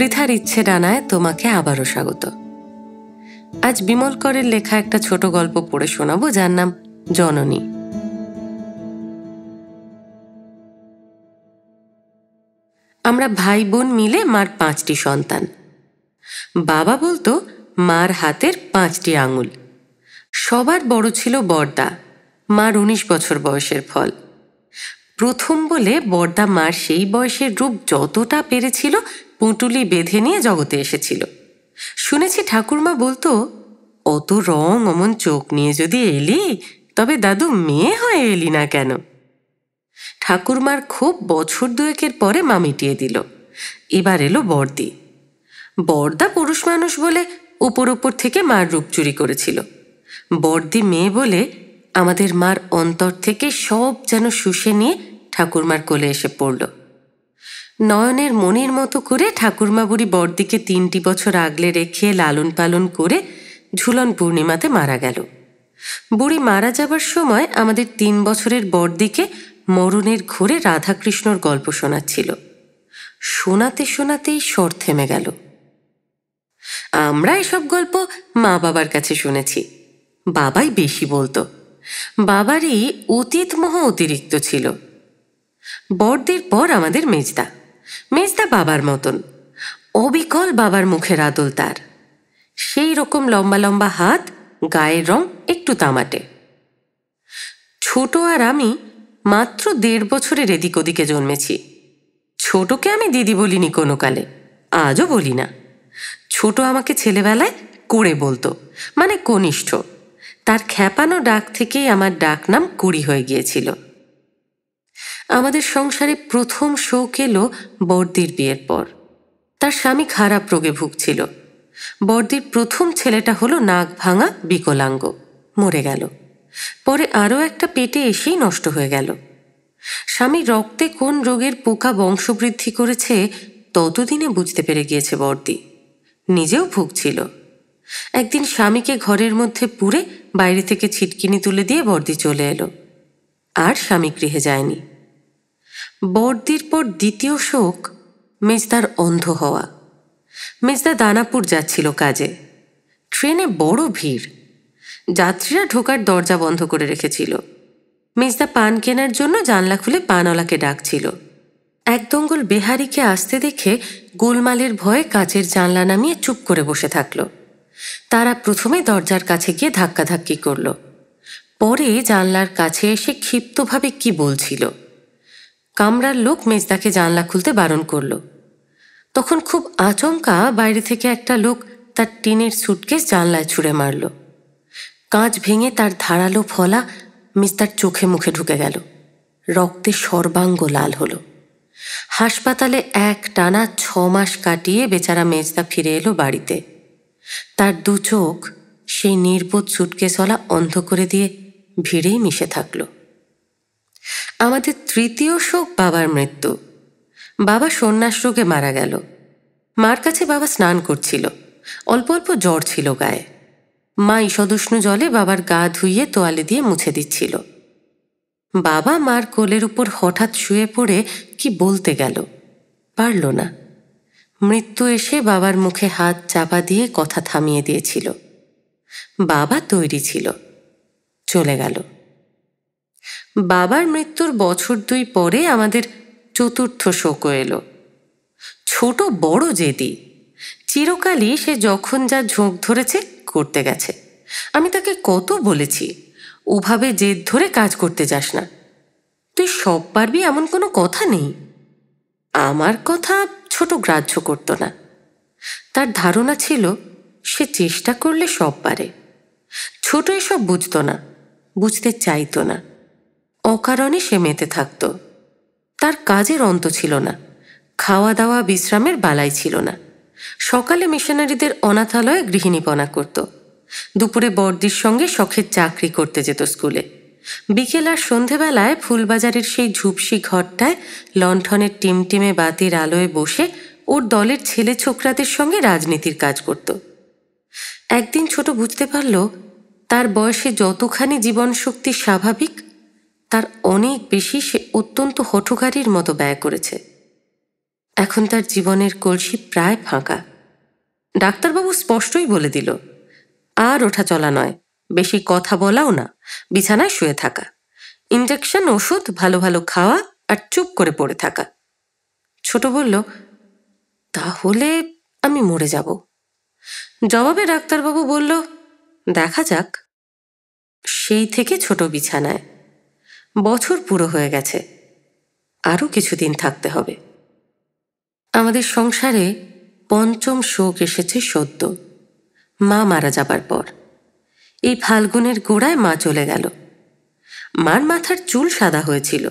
পৃথার ইচ্ছে ডানায় তোমাকে আবারও স্বাগত আজ বিমল করের লেখা একটা ছোট গল্প পড়ে শোনাবো যার নাম জননী আমরা ভাই বোন মিলে মার পাঁচটি সন্তান বাবা বলতো মার হাতের পাঁচটি আঙুল সবার বড় ছিল বর্দা মার উনিশ বছর বয়সের ফল প্রথম বলে বর্দা মার সেই বয়সের রূপ যতটা পেরেছিল পুঁটুলি বেঁধে নিয়ে জগতে এসেছিল শুনেছি ঠাকুরমা বলতো অত রং অমন চোখ নিয়ে যদি এলি তবে দাদু মেয়ে হয়ে এলি না কেন ঠাকুরমার খুব বছর দুয়েকের পরে মা মিটিয়ে দিল এবার এলো বর্দি বর্দা পুরুষ মানুষ বলে উপর উপর থেকে মার রূপ চুরি করেছিল বর্দি মেয়ে বলে আমাদের মার অন্তর থেকে সব যেন শুষে নিয়ে ঠাকুরমার কোলে এসে পড়লো নয়নের মনের মতো করে ঠাকুরমা বুড়ি বড়দিকে তিনটি বছর আগলে রেখে লালন পালন করে ঝুলন পূর্ণিমাতে মারা গেল বুড়ি মারা যাবার সময় আমাদের তিন বছরের বড়দিকে মরণের ঘোরে রাধাকৃষ্ণর গল্প শোনাচ্ছিল শোনাতে শোনাতেই স্বর থেমে গেল আমরা এসব গল্প মা বাবার কাছে শুনেছি বাবাই বেশি বলতো বাবারই অতীত মোহ অতিরিক্ত ছিল বড়দের পর আমাদের মেজদা মেজদা বাবার মতন অবিকল বাবার মুখের আদল তার সেই রকম লম্বা লম্বা হাত গায়ের রং একটু তামাটে ছোট আর আমি মাত্র দেড় বছরের এদিক ওদিকে জন্মেছি ছোটকে আমি দিদি বলিনি কোনো কালে আজও বলি না ছোট আমাকে ছেলেবেলায় কুড়ে বলতো মানে কনিষ্ঠ তার খ্যাপানো ডাক থেকেই আমার ডাক নাম কুড়ি হয়ে গিয়েছিল আমাদের সংসারে প্রথম শোক এলো বর্দির বিয়ের পর তার স্বামী খারাপ রোগে ভুগছিল বর্দির প্রথম ছেলেটা হলো নাক ভাঙা বিকলাঙ্গ মরে গেল পরে আরও একটা পেটে এসেই নষ্ট হয়ে গেল স্বামী রক্তে কোন রোগের পোকা বংশবৃদ্ধি করেছে ততদিনে বুঝতে পেরে গিয়েছে বর্দি নিজেও ভুগছিল একদিন স্বামীকে ঘরের মধ্যে পুড়ে বাইরে থেকে ছিটকিনি তুলে দিয়ে বর্দি চলে এলো আর স্বামী গৃহে যায়নি বর্দির পর দ্বিতীয় শোক মেজদার অন্ধ হওয়া মেজদা দানাপুর যাচ্ছিল কাজে ট্রেনে বড় ভিড় যাত্রীরা ঢোকার দরজা বন্ধ করে রেখেছিল মেজদা পান কেনার জন্য জানলা খুলে পানওয়ালাকে ডাকছিল একদঙ্গল বেহারিকে আসতে দেখে গোলমালের ভয়ে কাচের জানলা নামিয়ে চুপ করে বসে থাকল তারা প্রথমে দরজার কাছে গিয়ে ধাক্কাধাক্কি করল পরে জানলার কাছে এসে ক্ষিপ্তভাবে কি বলছিল কামরার লোক মেজদাকে জানলা খুলতে বারণ করল তখন খুব আচমকা বাইরে থেকে একটা লোক তার টিনের সুটকেস জানলায় ছুঁড়ে মারল কাঁচ ভেঙে তার ধারালো ফলা মিস্তার চোখে মুখে ঢুকে গেল রক্তে সর্বাঙ্গ লাল হলো হাসপাতালে এক টানা ছ মাস কাটিয়ে বেচারা মেজদা ফিরে এলো বাড়িতে তার দু চোখ সেই নির্বোধ সুটকেসলা অন্ধ করে দিয়ে ভিড়েই মিশে থাকলো আমাদের তৃতীয় শোক বাবার মৃত্যু বাবা সন্ন্যাস রোগে মারা গেল মার কাছে বাবা স্নান করছিল অল্প অল্প জ্বর ছিল গায়ে মা ঈষদুষ্ণ জলে বাবার গা ধুইয়ে তোয়ালে দিয়ে মুছে দিচ্ছিল বাবা মার কোলের উপর হঠাৎ শুয়ে পড়ে কি বলতে গেল পারল না মৃত্যু এসে বাবার মুখে হাত চাপা দিয়ে কথা থামিয়ে দিয়েছিল বাবা তৈরি ছিল চলে গেল বাবার মৃত্যুর বছর দুই পরে আমাদের চতুর্থ শোক এলো ছোট বড় জেদি চিরকালই সে যখন যা ঝোঁক ধরেছে করতে গেছে আমি তাকে কত বলেছি ওভাবে জেদ ধরে কাজ করতে যাস না তুই সব পারবি এমন কোনো কথা নেই আমার কথা ছোট গ্রাহ্য করত না তার ধারণা ছিল সে চেষ্টা করলে সব পারে ছোট এসব বুঝত না বুঝতে চাইতো না অকারণে সে মেতে থাকত তার কাজের অন্ত ছিল না খাওয়া দাওয়া বিশ্রামের বালাই ছিল না সকালে মিশনারিদের অনাথালয়ে গৃহিণীপনা করত দুপুরে বর্দির সঙ্গে শখের চাকরি করতে যেত স্কুলে বিকেল আর সন্ধেবেলায় ফুলবাজারের সেই ঝুপসি ঘরটায় লণ্ঠনের টিমটিমে বাতির আলোয় বসে ওর দলের ছেলে ছোকরাদের সঙ্গে রাজনীতির কাজ করত একদিন ছোট বুঝতে পারল তার বয়সে যতখানি জীবনশক্তি স্বাভাবিক তার অনেক বেশি সে অত্যন্ত হঠুকারীর মতো ব্যয় করেছে এখন তার জীবনের কলসি প্রায় ফাঁকা ডাক্তারবাবু স্পষ্টই বলে দিল আর ওঠা চলা নয় বেশি কথা বলাও না বিছানায় শুয়ে থাকা ইঞ্জেকশন ওষুধ ভালো ভালো খাওয়া আর চুপ করে পড়ে থাকা ছোট বলল তাহলে আমি মরে যাব জবাবে ডাক্তারবাবু বলল দেখা যাক সেই থেকে ছোট বিছানায় বছর পুরো হয়ে গেছে আরও কিছুদিন থাকতে হবে আমাদের সংসারে পঞ্চম শোক এসেছে সদ্য মা মারা যাবার পর এই ফাল্গুনের গোড়ায় মা চলে গেল মার মাথার চুল সাদা হয়েছিল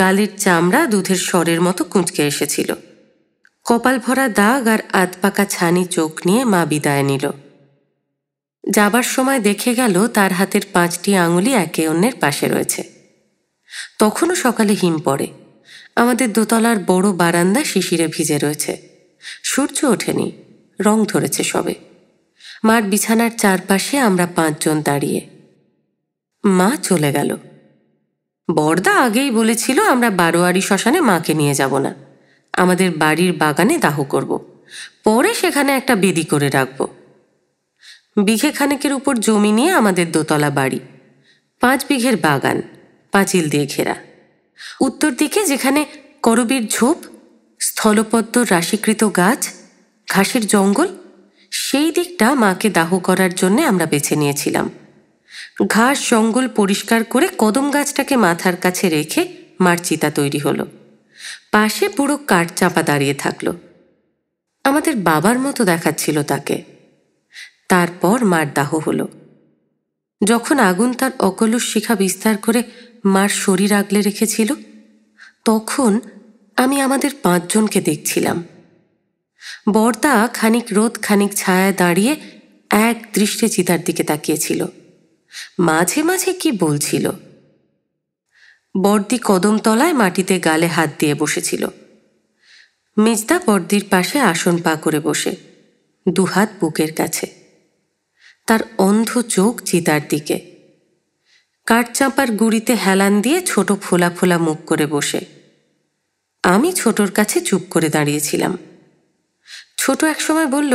গালের চামড়া দুধের স্বরের মতো কুঁচকে এসেছিল কপাল ভরা দাগ আর আধপাকা ছানি চোখ নিয়ে মা বিদায় নিল যাবার সময় দেখে গেল তার হাতের পাঁচটি আঙুলি একে অন্যের পাশে রয়েছে তখনও সকালে হিম পড়ে আমাদের দোতলার বড় বারান্দা শিশিরে ভিজে রয়েছে সূর্য ওঠেনি রং ধরেছে সবে মার বিছানার চারপাশে আমরা পাঁচজন দাঁড়িয়ে মা চলে গেল বর্দা আগেই বলেছিল আমরা বারোয়ারি শ্মশানে মাকে নিয়ে যাব না আমাদের বাড়ির বাগানে দাহ করব পরে সেখানে একটা বেদি করে রাখব বিঘে খানেকের উপর জমি নিয়ে আমাদের দোতলা বাড়ি পাঁচ বিঘের বাগান পাঁচিল দিয়ে ঘেরা উত্তর দিকে যেখানে করবীর ঝোপ স্থলপদ্ম রাশিকৃত গাছ ঘাসের জঙ্গল সেই দিকটা মাকে দাহ করার জন্য আমরা বেছে নিয়েছিলাম ঘাস জঙ্গল পরিষ্কার করে কদম গাছটাকে মাথার কাছে রেখে মার্চিতা তৈরি হলো পাশে পুরো কাঠ চাপা দাঁড়িয়ে থাকলো আমাদের বাবার মতো দেখাচ্ছিল তাকে তারপর মার দাহ হলো যখন আগুন তার অকলুষ শিখা বিস্তার করে মার শরীর আগলে রেখেছিল তখন আমি আমাদের পাঁচজনকে দেখছিলাম বর্তা খানিক রোদ খানিক ছায়ায় দাঁড়িয়ে এক দৃষ্টে চিতার দিকে তাকিয়েছিল মাঝে মাঝে কি বলছিল বর্দি কদমতলায় মাটিতে গালে হাত দিয়ে বসেছিল মেজদা বর্দির পাশে আসন পা করে বসে দুহাত বুকের কাছে তার অন্ধ চোখ চিতার দিকে কাঠচাঁপার গুড়িতে হেলান দিয়ে ছোট ফোলা ফোলা মুখ করে বসে আমি ছোটর কাছে চুপ করে দাঁড়িয়েছিলাম ছোট একসময় বলল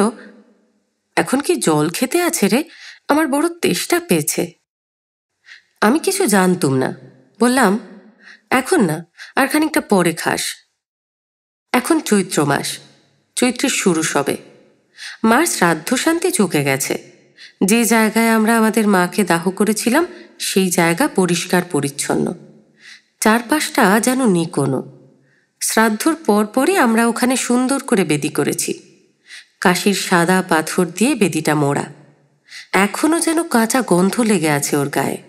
এখন কি জল খেতে আছে রে আমার বড় তেষ্টা পেয়েছে আমি কিছু জানতুম না বললাম এখন না আর খানিকটা পরে খাস এখন চৈত্র মাস চৈত্রের শুরু সবে মার শ্রাদ্ধ শান্তি চুকে গেছে যে জায়গায় আমরা আমাদের মাকে দাহ করেছিলাম সেই জায়গা পরিষ্কার পরিচ্ছন্ন চারপাশটা যেন নিকোনো শ্রাদ্ধর পরপরই আমরা ওখানে সুন্দর করে বেদি করেছি কাশির সাদা পাথর দিয়ে বেদিটা মোড়া এখনও যেন কাঁচা গন্ধ লেগে আছে ওর গায়ে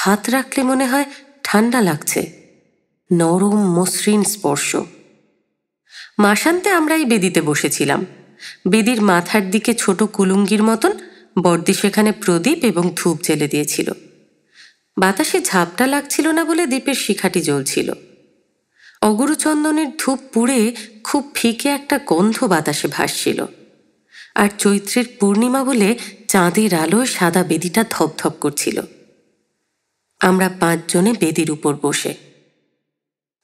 হাত রাখলে মনে হয় ঠান্ডা লাগছে নরম মসৃণ স্পর্শ মাসান্তে আমরা এই বেদিতে বসেছিলাম বেদির মাথার দিকে ছোট কুলুঙ্গির মতন বর্দি সেখানে প্রদীপ এবং ধূপ জেলে দিয়েছিল বাতাসে ঝাপটা লাগছিল না বলে দ্বীপের শিখাটি জ্বলছিল অগুরুচন্দনের ধূপ পুড়ে খুব ফিকে একটা গন্ধ বাতাসে ভাসছিল আর চৈত্রের পূর্ণিমা বলে চাঁদের আলোয় সাদা বেদিটা ধপধপ করছিল আমরা পাঁচজনে বেদির উপর বসে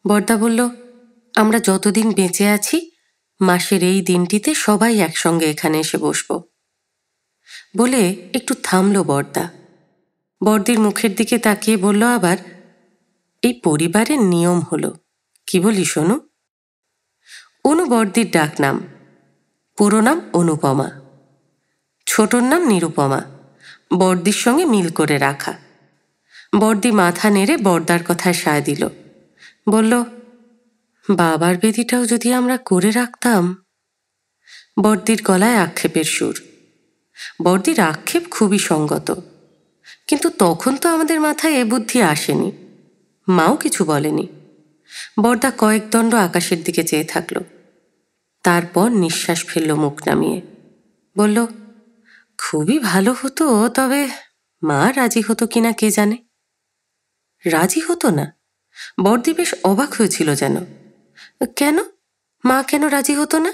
বর্দা বলল আমরা যতদিন বেঁচে আছি মাসের এই দিনটিতে সবাই একসঙ্গে এখানে এসে বসব বলে একটু থামল বর্দা বর্দির মুখের দিকে তাকিয়ে বলল আবার এই পরিবারের নিয়ম হলো কি বলি শোনো অনু বর্দির ডাকনাম পুরো নাম অনুপমা ছোটর নাম নিরুপমা বর্দির সঙ্গে মিল করে রাখা বর্দি মাথা নেড়ে বর্দার কথায় সায় দিল বলল বাবার বেদিটাও যদি আমরা করে রাখতাম বর্দির গলায় আক্ষেপের সুর বর্দির আক্ষেপ খুবই সঙ্গত কিন্তু তখন তো আমাদের মাথায় এ বুদ্ধি আসেনি মাও কিছু বলেনি বর্দা কয়েক দণ্ড আকাশের দিকে চেয়ে থাকল তারপর নিঃশ্বাস ফেলল মুখ নামিয়ে বলল খুবই ভালো হতো তবে মা রাজি হতো কিনা কে জানে রাজি হতো না বর্দি বেশ অবাক হয়েছিল যেন কেন মা কেন রাজি হতো না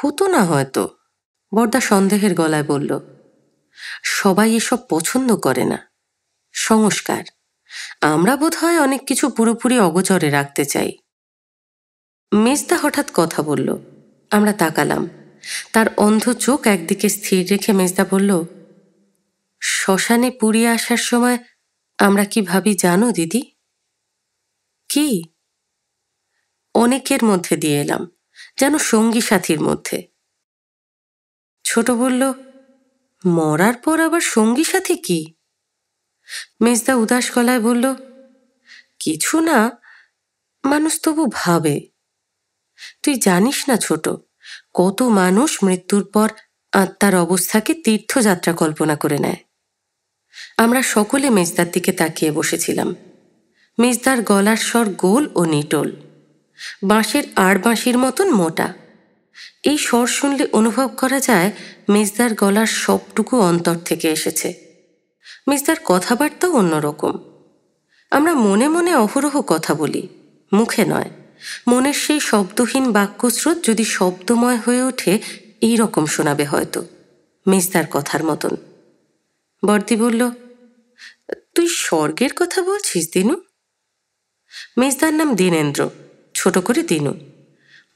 হতো না হয়তো বরদা সন্দেহের গলায় বলল সবাই এসব পছন্দ করে না সংস্কার আমরা বোধ হয় অনেক কিছু পুরোপুরি অগোচরে রাখতে চাই মেজদা হঠাৎ কথা বলল আমরা তাকালাম তার অন্ধ চোখ একদিকে স্থির রেখে মেজদা বলল শ্মশানে পুরিয়ে আসার সময় আমরা কি ভাবি জানো দিদি কি অনেকের মধ্যে দিয়ে এলাম যেন সঙ্গী সাথীর মধ্যে ছোট বলল মরার পর আবার সঙ্গী সাথী কি মেজদা উদাস গলায় বলল কিছু না মানুষ তবু ভাবে তুই জানিস না ছোট কত মানুষ মৃত্যুর পর আত্মার অবস্থাকে তীর্থযাত্রা কল্পনা করে নেয় আমরা সকলে মেজদার দিকে তাকিয়ে বসেছিলাম মেজদার গলার স্বর গোল ও নিটোল বাঁশের আর বাঁশির মতন মোটা এই স্বর শুনলে অনুভব করা যায় মেজদার গলার সবটুকু অন্তর থেকে এসেছে মেজদার কথাবার্তাও অন্যরকম আমরা মনে মনে অহরহ কথা বলি মুখে নয় মনের সেই শব্দহীন বাক্যস্রোত যদি শব্দময় হয়ে ওঠে এই রকম শোনাবে হয়তো মেজদার কথার মতন বর্দি বলল তুই স্বর্গের কথা বলছিস দিনু মেজদার নাম দীনেন্দ্র ছোট করে দিনু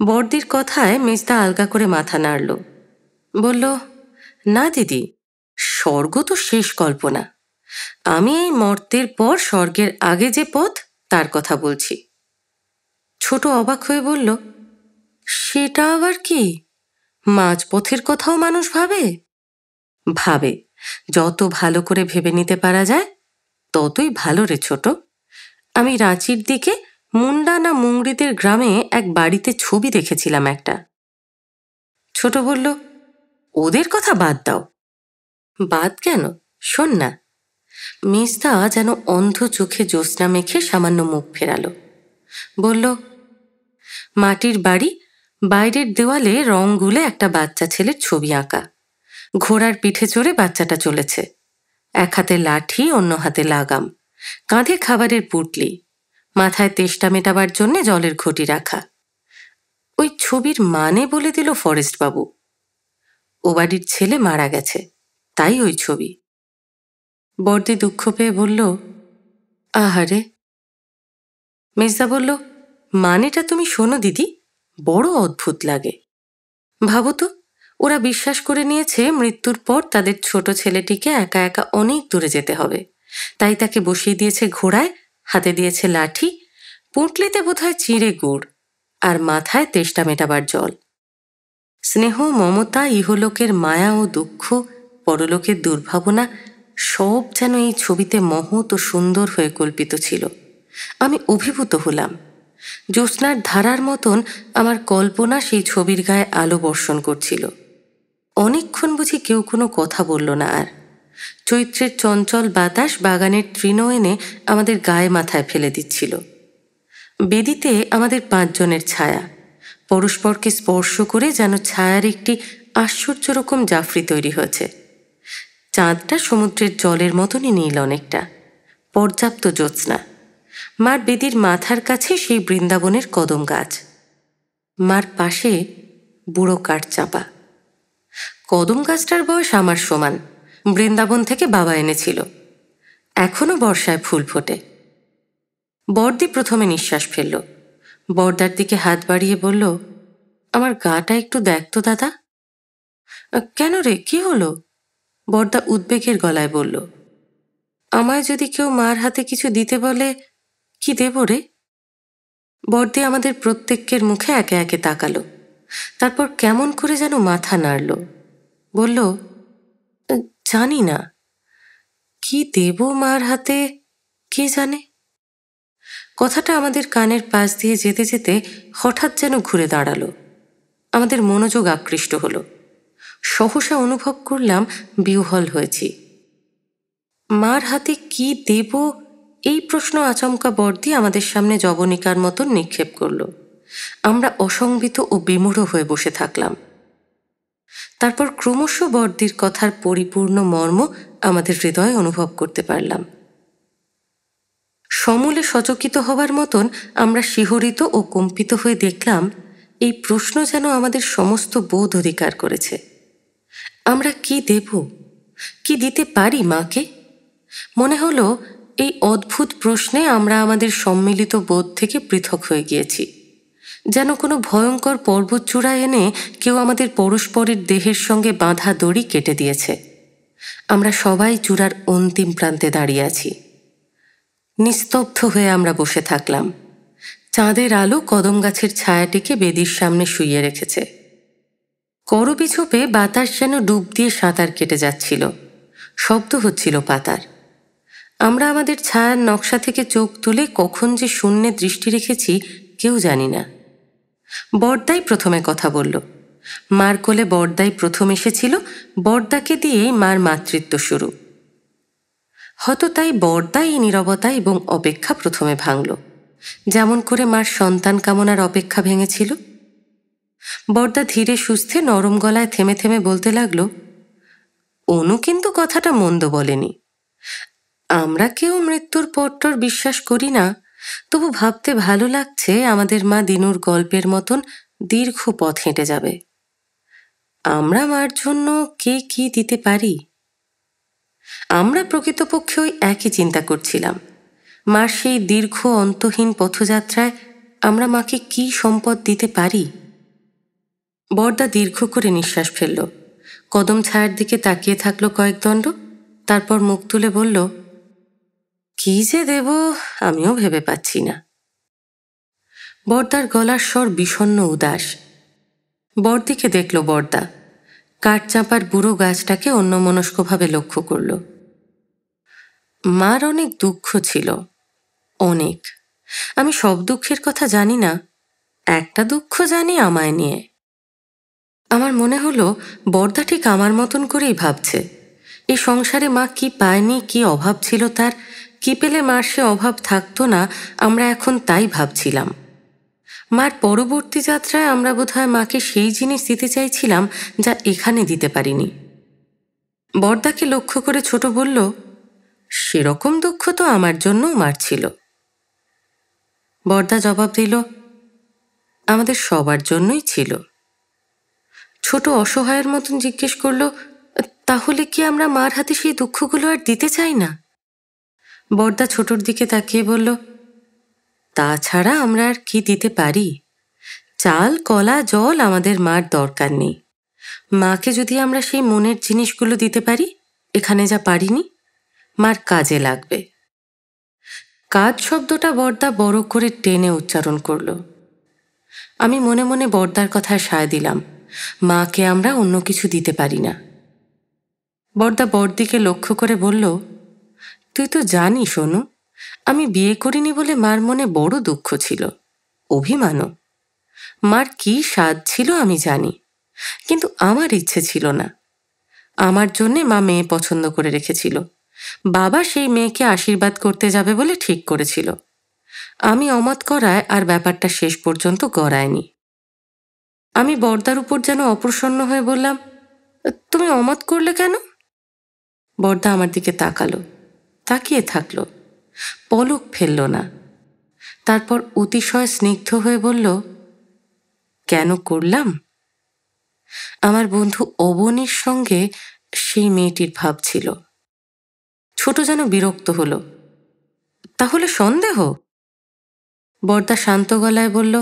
বর্দির কথায় মেজদা আলগা করে মাথা নাড়ল বলল না দিদি স্বর্গ তো শেষ কল্পনা আমি এই মর্তের পর স্বর্গের আগে যে পথ তার কথা বলছি ছোট অবাক হয়ে বলল সেটা আবার কি মাঝপথের কথাও মানুষ ভাবে ভাবে যত ভালো করে ভেবে নিতে পারা যায় ততই ভালো রে ছোট আমি রাঁচির দিকে মুন্ডা না মুংরিদের গ্রামে এক বাড়িতে ছবি দেখেছিলাম একটা ছোট বলল ওদের কথা বাদ দাও বাদ কেন শোন না মিস্তা যেন অন্ধ চোখে জ্যোৎস্না মেখে সামান্য মুখ ফেরালো বলল মাটির বাড়ি বাইরের দেওয়ালে রং গুলে একটা বাচ্চা ছেলের ছবি আঁকা ঘোড়ার পিঠে চড়ে বাচ্চাটা চলেছে এক হাতে লাঠি অন্য হাতে লাগাম কাঁধে খাবারের পুটলি মাথায় তেষ্টা মেটাবার জন্যে জলের ঘটি রাখা ওই ছবির মানে বলে দিল ফরেস্ট বাবু ও বাড়ির ছেলে মারা গেছে তাই ওই ছবি বর্দি দুঃখ পেয়ে বলল আহারে মির্জা বলল মানেটা তুমি শোনো দিদি বড় অদ্ভুত লাগে ভাবো তো ওরা বিশ্বাস করে নিয়েছে মৃত্যুর পর তাদের ছোট ছেলেটিকে একা একা অনেক দূরে যেতে হবে তাই তাকে বসিয়ে দিয়েছে ঘোড়ায় হাতে দিয়েছে লাঠি পুঁটলিতে বোধহয় চিড়ে গুড় আর মাথায় তেষ্টা মেটাবার জল স্নেহ মমতা ইহলোকের মায়া ও দুঃখ পরলোকের দুর্ভাবনা সব যেন এই ছবিতে মহৎ ও সুন্দর হয়ে কল্পিত ছিল আমি অভিভূত হলাম জ্যোৎস্নার ধারার মতন আমার কল্পনা সেই ছবির গায়ে আলো বর্ষণ করছিল অনেকক্ষণ বুঝি কেউ কোনো কথা বলল না আর চৈত্রের চঞ্চল বাতাস বাগানের তৃণ এনে আমাদের গায়ে মাথায় ফেলে দিচ্ছিল বেদিতে আমাদের পাঁচজনের ছায়া পরস্পরকে স্পর্শ করে যেন ছায়ার একটি আশ্চর্য রকম জাফরি তৈরি হয়েছে চাঁদটা সমুদ্রের জলের মতনই নীল অনেকটা পর্যাপ্ত জ্যোৎস্না মার বেদির মাথার কাছে সেই বৃন্দাবনের কদম গাছ মার পাশে বুড়ো কাঠ চাপা কদম গাছটার বয়স আমার সমান বৃন্দাবন থেকে বাবা এনেছিল এখনও বর্ষায় ফুল ফোটে বর্দি প্রথমে নিঃশ্বাস ফেলল বর্দার দিকে হাত বাড়িয়ে বলল আমার গাটা একটু দেখ তো দাদা কেন রে কি হলো বর্দা উদ্বেগের গলায় বলল আমায় যদি কেউ মার হাতে কিছু দিতে বলে কি দেব রে বর্দি আমাদের প্রত্যেকের মুখে একে একে তাকালো তারপর কেমন করে যেন মাথা নাড়ল বলল জানি না কি দেব মার হাতে কে জানে কথাটা আমাদের কানের পাশ দিয়ে যেতে যেতে হঠাৎ যেন ঘুরে দাঁড়ালো আমাদের মনোযোগ আকৃষ্ট হলো সহসা অনুভব করলাম বিহল হয়েছি মার হাতে কি দেব এই প্রশ্ন আচমকা বর্দি আমাদের সামনে জবনিকার মতন নিক্ষেপ করল আমরা অসংবিত ও বিমূঢ় হয়ে বসে থাকলাম তারপর ক্রমশ বর্দির কথার পরিপূর্ণ মর্ম আমাদের হৃদয় অনুভব করতে পারলাম সমূলে সচকিত হবার মতন আমরা শিহরিত ও কম্পিত হয়ে দেখলাম এই প্রশ্ন যেন আমাদের সমস্ত বোধ অধিকার করেছে আমরা কি দেব কি দিতে পারি মাকে মনে হলো এই অদ্ভুত প্রশ্নে আমরা আমাদের সম্মিলিত বোধ থেকে পৃথক হয়ে গিয়েছি যেন কোনো ভয়ঙ্কর পর্বতচূড়া এনে কেউ আমাদের পরস্পরের দেহের সঙ্গে বাঁধা দড়ি কেটে দিয়েছে আমরা সবাই চূড়ার অন্তিম প্রান্তে দাঁড়িয়ে আছি নিস্তব্ধ হয়ে আমরা বসে থাকলাম চাঁদের আলো কদম গাছের ছায়াটিকে বেদির সামনে শুইয়ে রেখেছে করবি ছোপে বাতাস যেন ডুব দিয়ে সাঁতার কেটে যাচ্ছিল শব্দ হচ্ছিল পাতার আমরা আমাদের ছায়ার নকশা থেকে চোখ তুলে কখন যে শূন্যে দৃষ্টি রেখেছি কেউ জানি না বর্দাই প্রথমে কথা বলল মার কোলে বর্দাই প্রথম এসেছিল বর্দাকে দিয়েই মার মাতৃত্ব শুরু হত তাই বর্দা এই নিরবতা এবং অপেক্ষা প্রথমে ভাঙল যেমন করে মার সন্তান কামনার অপেক্ষা ভেঙেছিল বর্দা ধীরে সুস্থে নরম গলায় থেমে থেমে বলতে লাগল অনু কিন্তু কথাটা মন্দ বলেনি আমরা কেউ মৃত্যুর পরটর বিশ্বাস করি না তবু ভাবতে ভালো লাগছে আমাদের মা দিনুর গল্পের মতন দীর্ঘ পথ হেঁটে যাবে আমরা মার জন্য কে কি দিতে পারি আমরা প্রকৃতপক্ষে ওই একই চিন্তা করছিলাম মার সেই দীর্ঘ অন্তহীন পথযাত্রায় আমরা মাকে কি সম্পদ দিতে পারি বর্দা দীর্ঘ করে নিঃশ্বাস ফেলল কদম ছায়ার দিকে তাকিয়ে থাকলো কয়েক দণ্ড তারপর মুখ তুলে বলল কি যে দেব আমিও ভেবে পাচ্ছি না বর্দার গলার স্বর বিষণ্ন উদাস বর্দিকে দেখল বর্দা কাঠ চাঁপার বুড়ো গাছটাকে অন্যমনস্কভাবে লক্ষ্য করল মার অনেক দুঃখ ছিল অনেক আমি সব দুঃখের কথা জানি না একটা দুঃখ জানি আমায় নিয়ে আমার মনে হলো বর্দা ঠিক আমার মতন করেই ভাবছে এই সংসারে মা কি পায়নি কি অভাব ছিল তার কি পেলে মার সে অভাব থাকতো না আমরা এখন তাই ভাবছিলাম মার পরবর্তী যাত্রায় আমরা বোধহয় মাকে সেই জিনিস দিতে চাইছিলাম যা এখানে দিতে পারিনি বর্দাকে লক্ষ্য করে ছোট বলল সেরকম দুঃখ তো আমার জন্যও ছিল বর্দা জবাব দিল আমাদের সবার জন্যই ছিল ছোট অসহায়ের মতন জিজ্ঞেস করল তাহলে কি আমরা মার হাতে সেই দুঃখগুলো আর দিতে চাই না বর্দা ছোটর দিকে তাকিয়ে বলল তাছাড়া আমরা আর কি দিতে পারি চাল কলা জল আমাদের মার দরকার নেই মাকে যদি আমরা সেই মনের জিনিসগুলো দিতে পারি এখানে যা পারিনি মার কাজে লাগবে কাজ শব্দটা বর্দা বড় করে টেনে উচ্চারণ করল আমি মনে মনে বর্দার কথা সায় দিলাম মাকে আমরা অন্য কিছু দিতে পারি না বর্দা বর্দিকে লক্ষ্য করে বলল তুই তো জানি সোনু আমি বিয়ে করিনি বলে মার মনে বড় দুঃখ ছিল অভিমানও মার কি স্বাদ ছিল আমি জানি কিন্তু আমার ইচ্ছে ছিল না আমার জন্যে মা মেয়ে পছন্দ করে রেখেছিল বাবা সেই মেয়েকে আশীর্বাদ করতে যাবে বলে ঠিক করেছিল আমি অমত করায় আর ব্যাপারটা শেষ পর্যন্ত গড়ায়নি আমি বর্দার উপর যেন অপ্রসন্ন হয়ে বললাম তুমি অমত করলে কেন বর্দা আমার দিকে তাকালো তাকিয়ে থাকল পলক ফেলল না তারপর অতিশয় স্নিগ্ধ হয়ে বলল কেন করলাম আমার বন্ধু অবনীর সঙ্গে সেই মেয়েটির ভাব ছিল ছোট যেন বিরক্ত হল তাহলে সন্দেহ বর্দা শান্ত গলায় বলল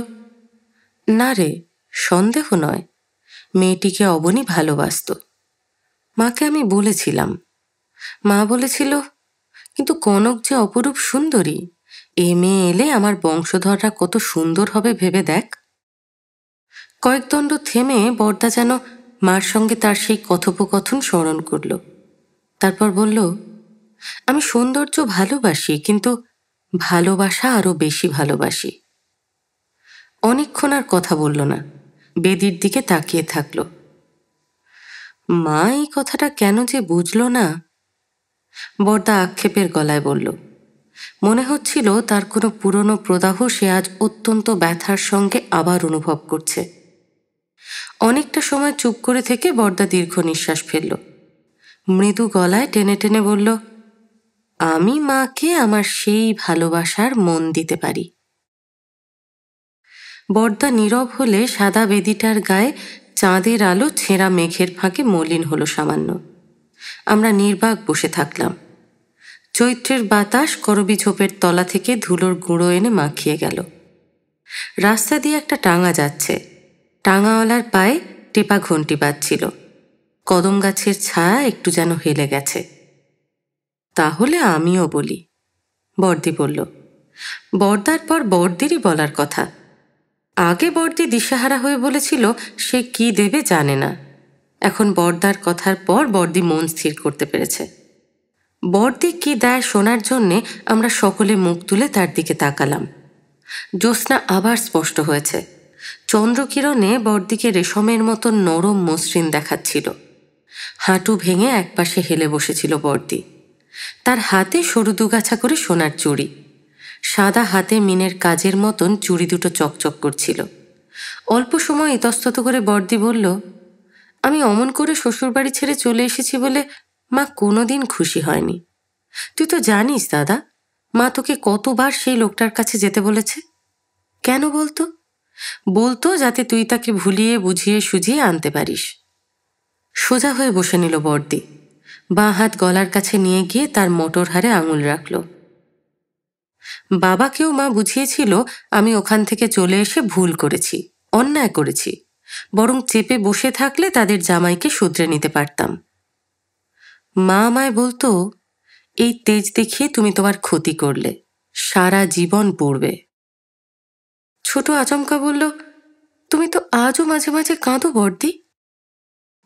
না রে সন্দেহ নয় মেয়েটিকে অবনী ভালোবাসত মাকে আমি বলেছিলাম মা বলেছিল কিন্তু কনক যে অপরূপ সুন্দরী এ মেয়ে এলে আমার বংশধররা কত সুন্দর হবে ভেবে দেখ কয়েকদণ্ড থেমে বর্দা যেন মার সঙ্গে তার সেই কথোপকথন স্মরণ করল তারপর বলল আমি সৌন্দর্য ভালোবাসি কিন্তু ভালোবাসা আরও বেশি ভালোবাসি অনেকক্ষণ আর কথা বলল না বেদির দিকে তাকিয়ে থাকল মা এই কথাটা কেন যে বুঝল না বর্দা আক্ষেপের গলায় বলল মনে হচ্ছিল তার কোনো পুরনো প্রদাহ সে আজ অত্যন্ত ব্যথার সঙ্গে আবার অনুভব করছে অনেকটা সময় চুপ করে থেকে বর্দা দীর্ঘ নিঃশ্বাস ফেলল মৃদু গলায় টেনে টেনে বলল আমি মাকে আমার সেই ভালোবাসার মন দিতে পারি বর্দা নীরব হলে সাদা বেদিটার গায়ে চাঁদের আলো ছেঁড়া মেঘের ফাঁকে মলিন হলো সামান্য আমরা নির্বাক বসে থাকলাম চৈত্রের বাতাস করবি ঝোপের তলা থেকে ধুলোর গুঁড়ো এনে মাখিয়ে গেল রাস্তা দিয়ে একটা টাঙা যাচ্ছে টাঙাওয়ালার পায়ে টেপা ঘন্টি বাজছিল কদম গাছের ছায়া একটু যেন হেলে গেছে তাহলে আমিও বলি বর্দি বলল বর্দার পর বর্দিরই বলার কথা আগে বর্দি দিশাহারা হয়ে বলেছিল সে কি দেবে জানে না এখন বর্দার কথার পর বর্দি মন স্থির করতে পেরেছে বর্দি কি দেয় শোনার জন্যে আমরা সকলে মুখ তুলে তার দিকে তাকালাম জ্যোৎস্না আবার স্পষ্ট হয়েছে চন্দ্রকিরণে বর্দিকে রেশমের মতো নরম মসৃণ দেখাচ্ছিল হাঁটু ভেঙে একপাশে হেলে বসেছিল বর্দি তার হাতে সরু দুগাছা করে সোনার চুড়ি সাদা হাতে মিনের কাজের মতন চুড়ি দুটো চকচক করছিল অল্প সময় ইতস্তত করে বর্দি বলল আমি অমন করে শ্বশুরবাড়ি ছেড়ে চলে এসেছি বলে মা কোনোদিন খুশি হয়নি তুই তো জানিস দাদা মা তোকে কতবার সেই লোকটার কাছে যেতে বলেছে কেন বলতো বলতো যাতে তুই তাকে ভুলিয়ে বুঝিয়ে সুঝিয়ে আনতে পারিস সোজা হয়ে বসে নিল বর্দি বাঁ হাত গলার কাছে নিয়ে গিয়ে তার মোটর হারে আঙুল রাখল বাবাকেও মা বুঝিয়েছিল আমি ওখান থেকে চলে এসে ভুল করেছি অন্যায় করেছি বরং চেপে বসে থাকলে তাদের জামাইকে শুধরে নিতে পারতাম মা আমায় বলতো এই তেজ দেখিয়ে তুমি তোমার ক্ষতি করলে সারা জীবন পড়বে ছোট আচমকা বলল তুমি তো আজও মাঝে মাঝে কাঁদো বর্দি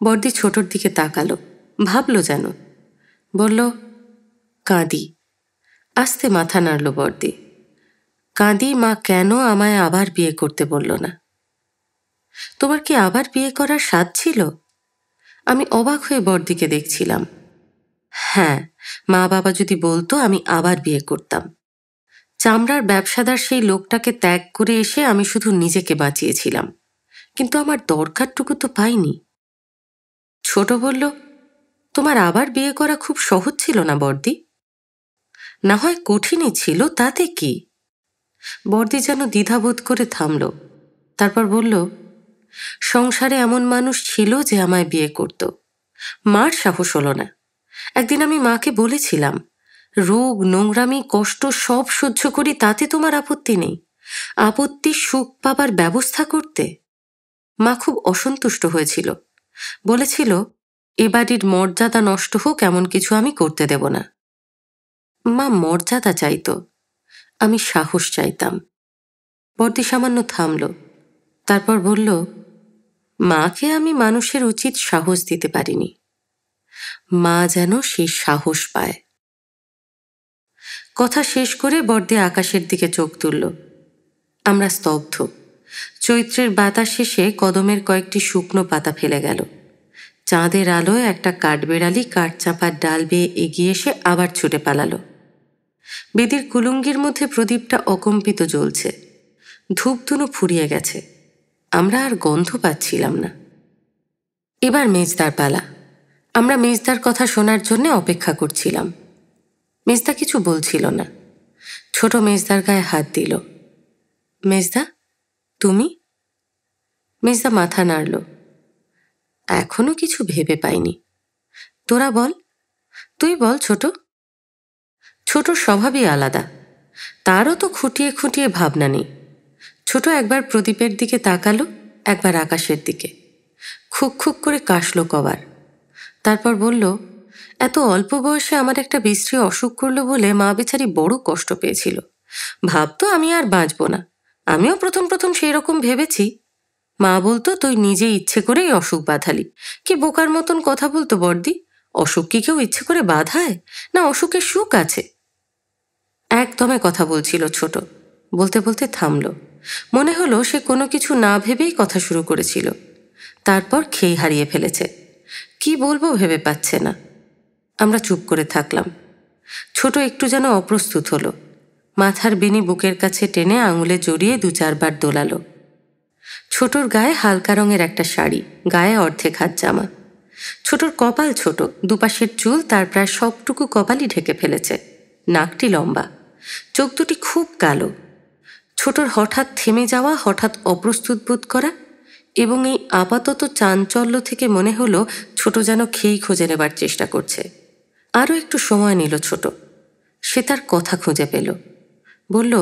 বর্দি ছোটর দিকে তাকালো ভাবলো যেন বলল কাঁদি আস্তে মাথা নাড়ল বর্দি কাঁদি মা কেন আমায় আবার বিয়ে করতে বলল না তোমার কি আবার বিয়ে করার স্বাদ ছিল আমি অবাক হয়ে বরদিকে দেখছিলাম হ্যাঁ মা বাবা যদি বলতো আমি আবার বিয়ে করতাম চামড়ার ব্যবসাদার সেই লোকটাকে ত্যাগ করে এসে আমি শুধু নিজেকে বাঁচিয়েছিলাম কিন্তু আমার দরকারটুকু তো পাইনি ছোট বলল তোমার আবার বিয়ে করা খুব সহজ ছিল না বর্দি না হয় কঠিনই ছিল তাতে কি বর্দি যেন দ্বিধাবোধ করে থামল তারপর বলল সংসারে এমন মানুষ ছিল যে আমায় বিয়ে করত মার সাহস হলো না একদিন আমি মাকে বলেছিলাম রোগ নোংরামি কষ্ট সব সহ্য করি তাতে তোমার আপত্তি নেই আপত্তি সুখ পাবার ব্যবস্থা করতে মা খুব অসন্তুষ্ট হয়েছিল বলেছিল এ বাড়ির মর্যাদা নষ্ট হোক এমন কিছু আমি করতে দেব না মা মর্যাদা চাইত আমি সাহস চাইতাম বর্দি সামান্য থামল তারপর বলল মাকে আমি মানুষের উচিত সাহস দিতে পারিনি মা যেন সেই সাহস পায় কথা শেষ করে বর্দে আকাশের দিকে চোখ তুলল আমরা স্তব্ধ চৈত্রের বাতাস শেষে কদমের কয়েকটি শুকনো পাতা ফেলে গেল চাঁদের আলোয় একটা কাঠবেড়ালি কাঠ চাপার ডাল বেয়ে এগিয়ে এসে আবার ছুটে পালালো বেদির কুলুঙ্গির মধ্যে প্রদীপটা অকম্পিত জ্বলছে ধূপধুনো ফুরিয়ে গেছে আমরা আর গন্ধ পাচ্ছিলাম না এবার মেজদার পালা আমরা মেজদার কথা শোনার জন্য অপেক্ষা করছিলাম মেজদা কিছু বলছিল না ছোট মেজদার গায়ে হাত দিল মেজদা তুমি মেজদা মাথা নাড়ল এখনো কিছু ভেবে পাইনি তোরা বল তুই বল ছোট ছোট স্বভাবই আলাদা তারও তো খুঁটিয়ে খুঁটিয়ে ভাবনা নেই ছোট একবার প্রদীপের দিকে তাকালো একবার আকাশের দিকে খুক খুক করে কাশলো কবার তারপর বলল এত অল্প বয়সে আমার একটা বিশ্রী অসুখ করলো বলে মা বেচারি বড় কষ্ট পেয়েছিল ভাবতো আমি আর বাঁচব না আমিও প্রথম প্রথম সেই রকম ভেবেছি মা বলতো তুই নিজে ইচ্ছে করেই অসুখ বাঁধালি কি বোকার মতন কথা বলতো বর্দি অসুখ কি কেউ ইচ্ছে করে বাঁধায় না অসুখের সুখ আছে একদমে কথা বলছিল ছোট বলতে বলতে থামলো মনে হলো সে কোনো কিছু না ভেবেই কথা শুরু করেছিল তারপর খেই হারিয়ে ফেলেছে কি বলবো ভেবে পাচ্ছে না আমরা চুপ করে থাকলাম ছোট একটু যেন অপ্রস্তুত হলো মাথার বিনি বুকের কাছে টেনে আঙুলে জড়িয়ে দু চারবার দোলালো ছোটর গায়ে হালকা রঙের একটা শাড়ি গায়ে অর্ধেক হাত জামা ছোটর কপাল ছোট দুপাশের চুল তার প্রায় সবটুকু কপালই ঢেকে ফেলেছে নাকটি লম্বা চোখ দুটি খুব কালো ছোটর হঠাৎ থেমে যাওয়া হঠাৎ অপ্রস্তুত বোধ করা এবং এই আপাতত চাঞ্চল্য থেকে মনে হলো ছোট যেন খেই খুঁজে নেবার চেষ্টা করছে আরও একটু সময় নিল ছোট সে তার কথা খুঁজে পেল বলল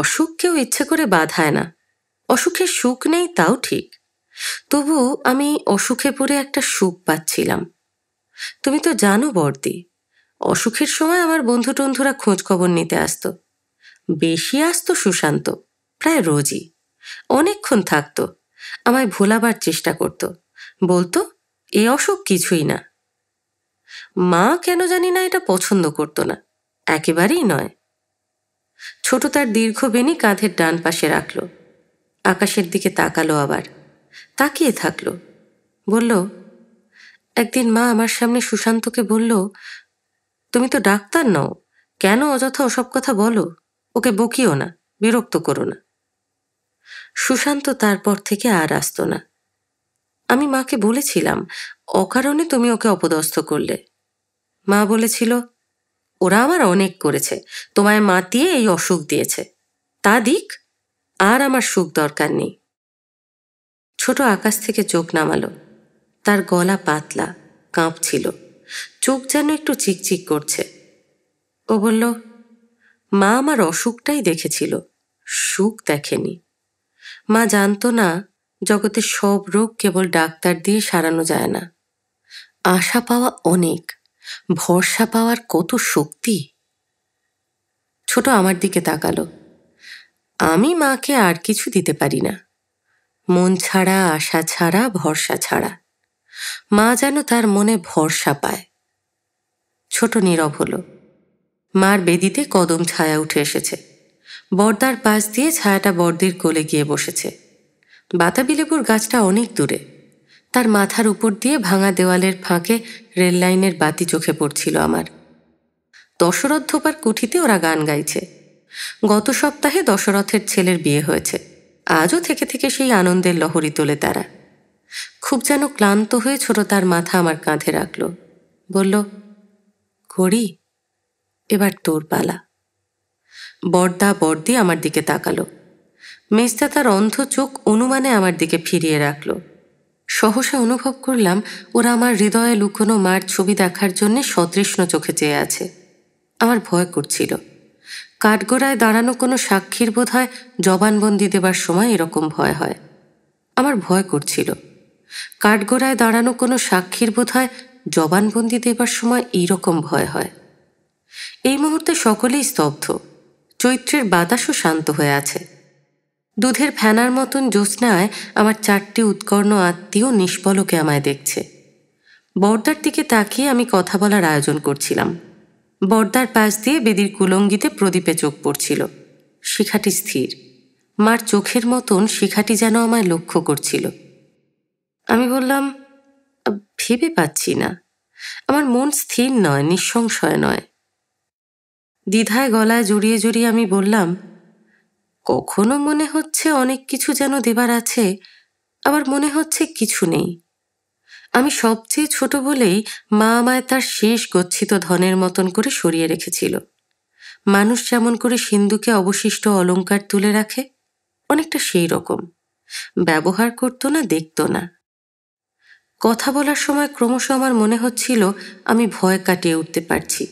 অসুখ কেউ ইচ্ছে করে বাধায় না অসুখে সুখ নেই তাও ঠিক তবু আমি অসুখে পড়ে একটা সুখ পাচ্ছিলাম তুমি তো জানো বর্দি অসুখের সময় আমার বন্ধু টন্ধুরা খোঁজ খবর নিতে আসতো বেশি আসতো সুশান্ত প্রায় রোজই অনেকক্ষণ থাকতো আমায় ভোলাবার চেষ্টা করত বলতো এ অসুখ কিছুই না মা কেন জানি না এটা পছন্দ করত না একেবারেই নয় ছোট তার দীর্ঘ বেনি কাঁধের ডান পাশে রাখল আকাশের দিকে তাকালো আবার তাকিয়ে থাকল বলল একদিন মা আমার সামনে সুশান্তকে বলল তুমি তো ডাক্তার নও কেন অযথা ওসব কথা বলো ওকে বকিও না বিরক্ত করো না সুশান্ত তারপর থেকে আর আসত না আমি মাকে বলেছিলাম অকারণে তুমি ওকে অপদস্থ করলে মা বলেছিল ওরা আমার অনেক করেছে তোমায় মাতিয়ে এই অসুখ দিয়েছে তা দিক আর আমার সুখ দরকার নেই ছোট আকাশ থেকে চোখ নামালো তার গলা পাতলা কাঁপছিল চোখ যেন একটু চিকচিক করছে ও বলল মা আমার অসুখটাই দেখেছিল সুখ দেখেনি মা জানতো না জগতে সব রোগ কেবল ডাক্তার দিয়ে সারানো যায় না আশা পাওয়া অনেক ভরসা পাওয়ার কত শক্তি ছোট আমার দিকে তাকালো আমি মাকে আর কিছু দিতে পারি না মন ছাড়া আশা ছাড়া ভরসা ছাড়া মা যেন তার মনে ভরসা পায় ছোট নীরব হলো মার বেদিতে কদম ছায়া উঠে এসেছে বর্দার পাশ দিয়ে ছায়াটা বর্দির কোলে গিয়ে বসেছে বাতাবিলেবুর গাছটা অনেক দূরে তার মাথার উপর দিয়ে ভাঙা দেওয়ালের ফাঁকে রেল লাইনের বাতি চোখে পড়ছিল আমার দশরথোপার কুঠিতে ওরা গান গাইছে গত সপ্তাহে দশরথের ছেলের বিয়ে হয়েছে আজও থেকে থেকে সেই আনন্দের লহরি তোলে তারা খুব যেন ক্লান্ত হয়ে ছোট তার মাথা আমার কাঁধে রাখল বলল করি এবার তোর পালা বর্দা বর্দি আমার দিকে তাকালো মেজদা তার অন্ধ চোখ অনুমানে আমার দিকে ফিরিয়ে রাখল সহসা অনুভব করলাম ওরা আমার হৃদয়ে লুকোনো মার ছবি দেখার জন্য সতৃষ্ণ চোখে চেয়ে আছে আমার ভয় করছিল কাঠগোড়ায় দাঁড়ানো কোনো সাক্ষীর বোধ হয় জবানবন্দি দেবার সময় এরকম ভয় হয় আমার ভয় করছিল কাঠগোড়ায় দাঁড়ানো কোনো সাক্ষীর বোধ হয় জবানবন্দি দেবার সময় এইরকম ভয় হয় এই মুহূর্তে সকলেই স্তব্ধ চৈত্রের বাতাসও শান্ত হয়ে আছে দুধের ফ্যানার মতন জ্যোৎস্নায় আমার চারটি উৎকর্ণ আত্মীয় নিষ্পলকে আমায় দেখছে বর্দার দিকে তাকিয়ে আমি কথা বলার আয়োজন করছিলাম বর্দার পাশ দিয়ে বেদির কুলঙ্গিতে প্রদীপে চোখ পড়ছিল শিখাটি স্থির মার চোখের মতন শিখাটি যেন আমায় লক্ষ্য করছিল আমি বললাম ভেবে পাচ্ছি না আমার মন স্থির নয় নিঃসংশয় নয় দ্বিধায় গলায় জড়িয়ে জড়িয়ে আমি বললাম কখনো মনে হচ্ছে অনেক কিছু যেন দেবার আছে আবার মনে হচ্ছে কিছু নেই আমি সবচেয়ে ছোট বলেই মা আমায় তার শেষ গচ্ছিত ধনের মতন করে সরিয়ে রেখেছিল মানুষ যেমন করে সিন্ধুকে অবশিষ্ট অলঙ্কার তুলে রাখে অনেকটা সেই রকম ব্যবহার করতো না দেখত না কথা বলার সময় ক্রমশ আমার মনে হচ্ছিল আমি ভয় কাটিয়ে উঠতে পারছি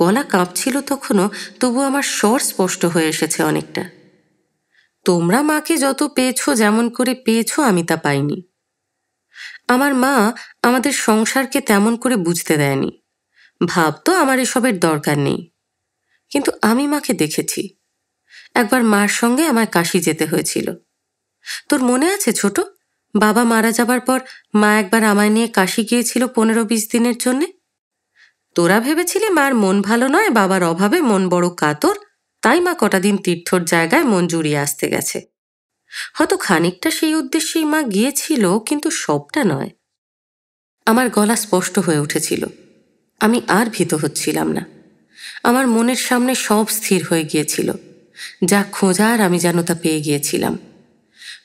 গলা কাঁপছিল তখনও তবু আমার স্বর স্পষ্ট হয়ে এসেছে অনেকটা তোমরা মাকে যত পেয়েছ যেমন করে পেয়েছ আমি তা পাইনি আমার মা আমাদের সংসারকে তেমন করে বুঝতে দেয়নি ভাবতো আমার এসবের দরকার নেই কিন্তু আমি মাকে দেখেছি একবার মার সঙ্গে আমার কাশি যেতে হয়েছিল তোর মনে আছে ছোট বাবা মারা যাবার পর মা একবার আমায় নিয়ে কাশি গিয়েছিল পনেরো বিশ দিনের জন্যে তোরা ভেবেছিলি মার মন ভালো নয় বাবার অভাবে মন বড় কাতর তাই মা কটা দিন তীর্থর জায়গায় মন জুড়িয়ে আসতে গেছে হয়তো খানিকটা সেই উদ্দেশ্যেই মা গিয়েছিল কিন্তু সবটা নয় আমার গলা স্পষ্ট হয়ে উঠেছিল আমি আর ভীত হচ্ছিলাম না আমার মনের সামনে সব স্থির হয়ে গিয়েছিল যা খোঁজার আমি যেন তা পেয়ে গিয়েছিলাম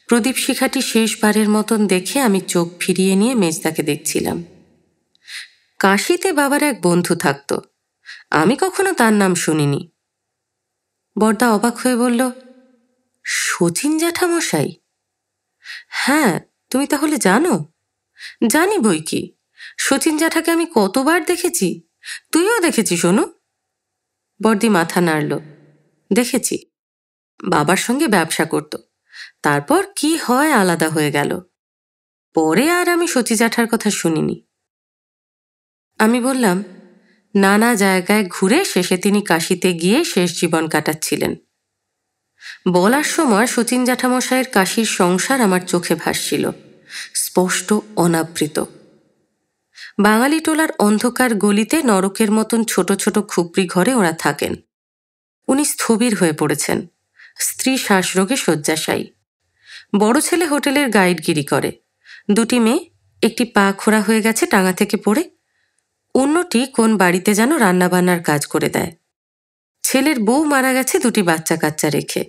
প্রদীপ শিখাটি শেষবারের মতন দেখে আমি চোখ ফিরিয়ে নিয়ে মেজদাকে দেখছিলাম কাশিতে বাবার এক বন্ধু থাকত আমি কখনো তার নাম শুনিনি বর্দা অবাক হয়ে বলল শচীন জ্যাঠামশাই হ্যাঁ তুমি তাহলে জানো জানি বই কি শচীন জ্যাঠাকে আমি কতবার দেখেছি তুইও দেখেছি শোনো বর্দি মাথা নাড়ল দেখেছি বাবার সঙ্গে ব্যবসা করত তারপর কি হয় আলাদা হয়ে গেল পরে আর আমি শচী জ্যাঠার কথা শুনিনি আমি বললাম নানা জায়গায় ঘুরে শেষে তিনি কাশিতে গিয়ে শেষ জীবন কাটাচ্ছিলেন বলার সময় শচীন জ্যাঠামশাইয়ের কাশির সংসার আমার চোখে ভাসছিল স্পষ্ট অনাবৃত বাঙালি টোলার অন্ধকার গলিতে নরকের মতন ছোট ছোট খুপড়ি ঘরে ওরা থাকেন উনি স্থবির হয়ে পড়েছেন স্ত্রী শ্বাসরোগে শয্যাশায়ী বড় ছেলে হোটেলের গাইডগিরি করে দুটি মেয়ে একটি পা খোড়া হয়ে গেছে টাঙা থেকে পড়ে অন্যটি কোন বাড়িতে যেন রান্নাবান্নার কাজ করে দেয় ছেলের বউ মারা গেছে দুটি বাচ্চা কাচ্চা রেখে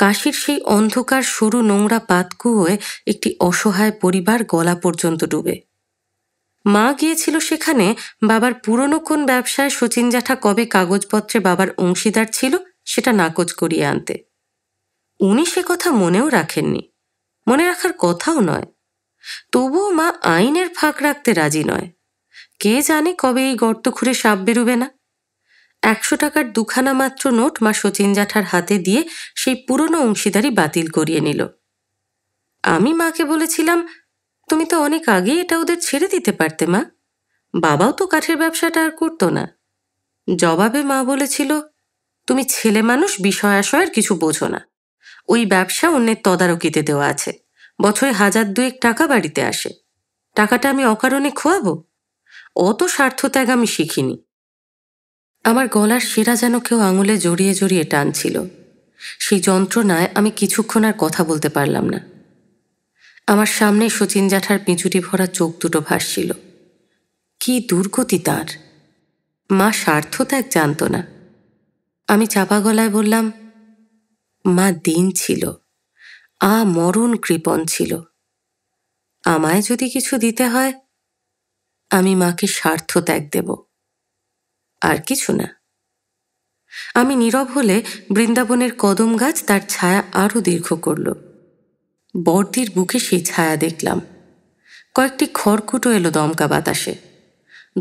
কাশির সেই অন্ধকার সরু নোংরা পাতকুয়োয় একটি অসহায় পরিবার গলা পর্যন্ত ডুবে মা গিয়েছিল সেখানে বাবার পুরনো কোন ব্যবসায় শচীন জাঠা কবে কাগজপত্রে বাবার অংশীদার ছিল সেটা নাকচ করিয়ে আনতে উনি সে কথা মনেও রাখেননি মনে রাখার কথাও নয় তবুও মা আইনের ফাঁক রাখতে রাজি নয় কে জানে কবে এই গর্ত খুঁড়ে সাপ বেরোবে না একশো টাকার দুখানা মাত্র নোট মা শচীন জাঠার হাতে দিয়ে সেই পুরনো অংশীদারি বাতিল করিয়ে নিল আমি মাকে বলেছিলাম তুমি তো অনেক আগেই এটা ওদের ছেড়ে দিতে পারতে মা বাবাও তো কাঠের ব্যবসাটা আর করতো না জবাবে মা বলেছিল তুমি ছেলে মানুষ আশয়ের কিছু বোঝো না ওই ব্যবসা অন্যের তদারকিতে দেওয়া আছে বছরে হাজার দুয়েক টাকা বাড়িতে আসে টাকাটা আমি অকারণে খোয়াবো অত স্বার্থত্যাগ আমি শিখিনি আমার গলার শিরা যেন কেউ আঙুলে জড়িয়ে জড়িয়ে টানছিল সেই যন্ত্রণায় আমি কিছুক্ষণ আর কথা বলতে পারলাম না আমার সামনে শচীন জাঠার পিঁচুটি ভরা চোখ দুটো ভাসছিল কি দুর্গতি তার মা স্বার্থত্যাগ জানত না আমি চাপা গলায় বললাম মা দিন ছিল আ মরণ কৃপণ ছিল আমায় যদি কিছু দিতে হয় আমি মাকে স্বার্থ ত্যাগ দেব আর কিছু না আমি নীরব হলে বৃন্দাবনের কদম গাছ তার ছায়া আরও দীর্ঘ করল বর্দির বুকে সেই ছায়া দেখলাম কয়েকটি খড়কুটো এলো দমকা বাতাসে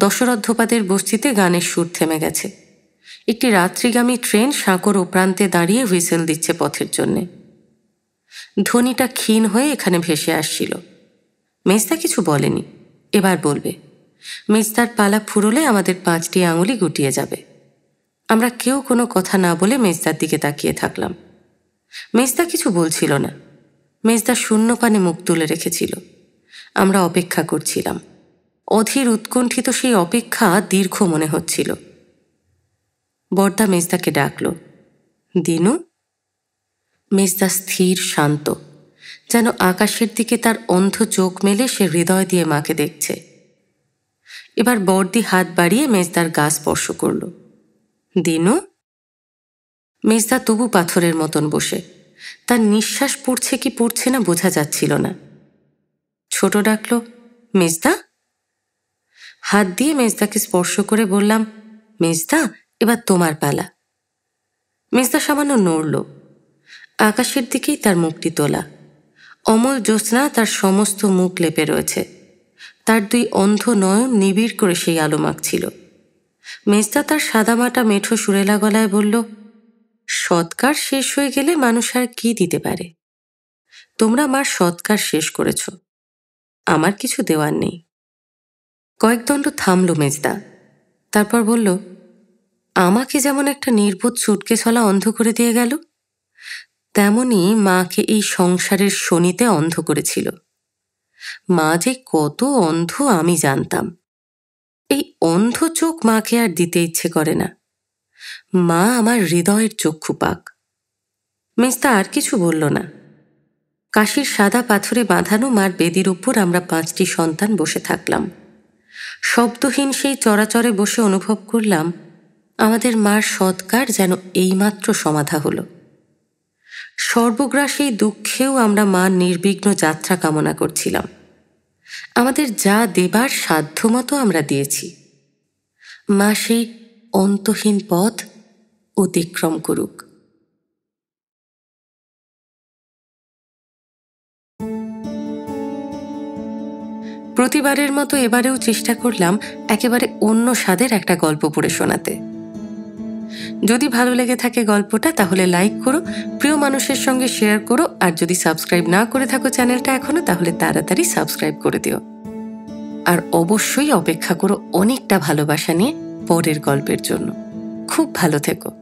দশরথোপাদের বস্তিতে গানের সুর থেমে গেছে একটি রাত্রিগামী ট্রেন সাঁকর ও প্রান্তে দাঁড়িয়ে হুইসেল দিচ্ছে পথের জন্যে ধ্বনিটা ক্ষীণ হয়ে এখানে ভেসে আসছিল মেজদা কিছু বলেনি এবার বলবে মেজদার পালা ফুরলে আমাদের পাঁচটি আঙুলি গুটিয়ে যাবে আমরা কেউ কোনো কথা না বলে মেজদার দিকে তাকিয়ে থাকলাম মেজদা কিছু বলছিল না মেজদা শূন্য পানে মুখ তুলে রেখেছিল আমরা অপেক্ষা করছিলাম অধীর উৎকণ্ঠিত সেই অপেক্ষা দীর্ঘ মনে হচ্ছিল বর্দা মেজদাকে ডাকল দিনু মেজদা স্থির শান্ত যেন আকাশের দিকে তার অন্ধ চোখ মেলে সে হৃদয় দিয়ে মাকে দেখছে এবার বর্দি হাত বাড়িয়ে মেজদার গা স্পর্শ করল দিনু মেজদা তবু পাথরের মতন বসে তার নিঃশ্বাস পড়ছে কি পড়ছে না বোঝা যাচ্ছিল না ছোট ডাকল মেজদা হাত দিয়ে মেজদাকে স্পর্শ করে বললাম মেজদা এবার তোমার পালা মেজদা সামান্য নড়ল আকাশের দিকেই তার মুখটি তোলা অমল জ্যোৎস্না তার সমস্ত মুখ লেপে রয়েছে তার দুই অন্ধ নয়ন নিবিড় করে সেই আলো মাখছিল মেজদা তার সাদামাটা মেঠো সুরেলা গলায় বলল সৎকার শেষ হয়ে গেলে মানুষ আর কি দিতে পারে তোমরা মার সৎকার শেষ করেছ আমার কিছু দেওয়ার নেই কয়েকদণ্ড থামল মেজদা তারপর বলল আমাকে যেমন একটা নির্বোধ চুটকে ছলা অন্ধ করে দিয়ে গেল তেমনি মাকে এই সংসারের শনিতে অন্ধ করেছিল মা যে কত অন্ধ আমি জানতাম এই অন্ধ চোখ মাকে আর দিতে ইচ্ছে করে না মা আমার হৃদয়ের চক্ষু পাক মিস্তা আর কিছু বলল না কাশির সাদা পাথরে বাঁধানো মার বেদির উপর আমরা পাঁচটি সন্তান বসে থাকলাম শব্দহীন সেই চরাচরে বসে অনুভব করলাম আমাদের মার সৎকার যেন এইমাত্র সমাধা হলো সর্বগ্রাসী দুঃখেও আমরা মা নির্বিঘ্ন যাত্রা কামনা করছিলাম আমাদের যা দেবার সাধ্যমতো আমরা দিয়েছি মা সেই অন্তহীন পথ অতিক্রম করুক প্রতিবারের মতো এবারেও চেষ্টা করলাম একেবারে অন্য স্বাদের একটা গল্প পড়ে শোনাতে যদি ভালো লেগে থাকে গল্পটা তাহলে লাইক করো প্রিয় মানুষের সঙ্গে শেয়ার করো আর যদি সাবস্ক্রাইব না করে থাকো চ্যানেলটা এখনো তাহলে তাড়াতাড়ি সাবস্ক্রাইব করে দিও আর অবশ্যই অপেক্ষা করো অনেকটা ভালোবাসা নিয়ে পরের গল্পের জন্য খুব ভালো থেকো